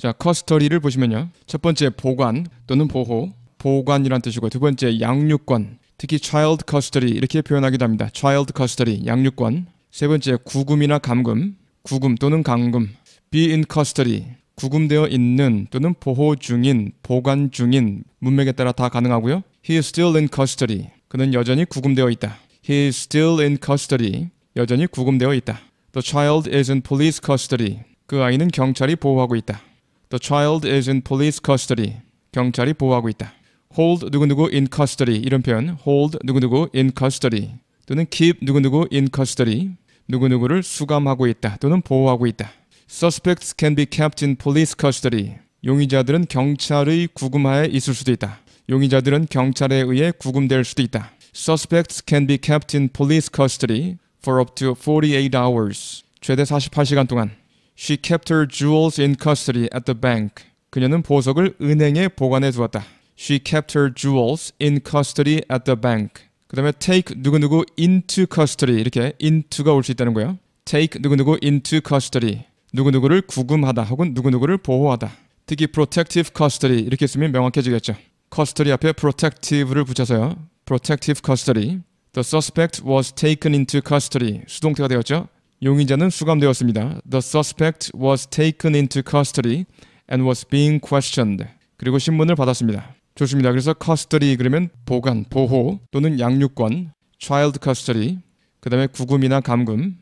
자, 커스터리를 보시면요. 첫 번째 보관 또는 보호, 보관이란 뜻이고 두 번째 양육권, 특히 child custody 이렇게 표현하기도 합니다. child custody 양육권. 세 번째 구금이나 감금, 구금 또는 감금. be in custody 구금되어 있는 또는 보호 중인, 보관 중인 문맥에 따라 다 가능하고요. He is still in custody. 그는 여전히 구금되어 있다. He is still in custody. 여전히 구금되어 있다. The child is in police custody. 그 아이는 경찰이 보호하고 있다. The child is in police custody. 경찰이 보호하고 있다. hold 누구누구 in custody 이런 표현 hold 누구누구 in custody 또는 keep 누구누구 in custody 누구누구를 수감하고 있다 또는 보호하고 있다. Suspects can be kept in police custody. 용의자들은 경찰의 구금하에 있을 수도 있다. 용의자들은 경찰에 의해 구금될 수도 있다. Suspects can be kept in police custody for up to 48 hours. 최대 48시간 동안. She kept her jewels in custody at the bank. 그녀는 보석을 은행에 보관해 두었다. She kept her jewels in custody at the bank. 그 다음에 take 누구누구 into custody 이렇게 into가 올 수 있다는 거예요. take 누구누구 into custody 누구누구를 구금하다 혹은 누구누구를 보호하다. 특히 protective custody 이렇게 쓰면 명확해지겠죠. custody 앞에 protective를 붙여서요. protective custody. The suspect was taken into custody 수동태가 되었죠. 용의자는 수감되었습니다. The suspect was taken into custody and was being questioned. 그리고 신문을 받았습니다. 좋습니다. 그래서 custody 그러면 보관, 보호 또는 양육권, child custody, 그 다음에 구금이나 감금,